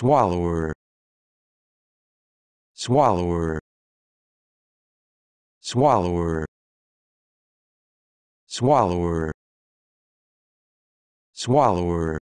swallower swallower swallower swallower swallower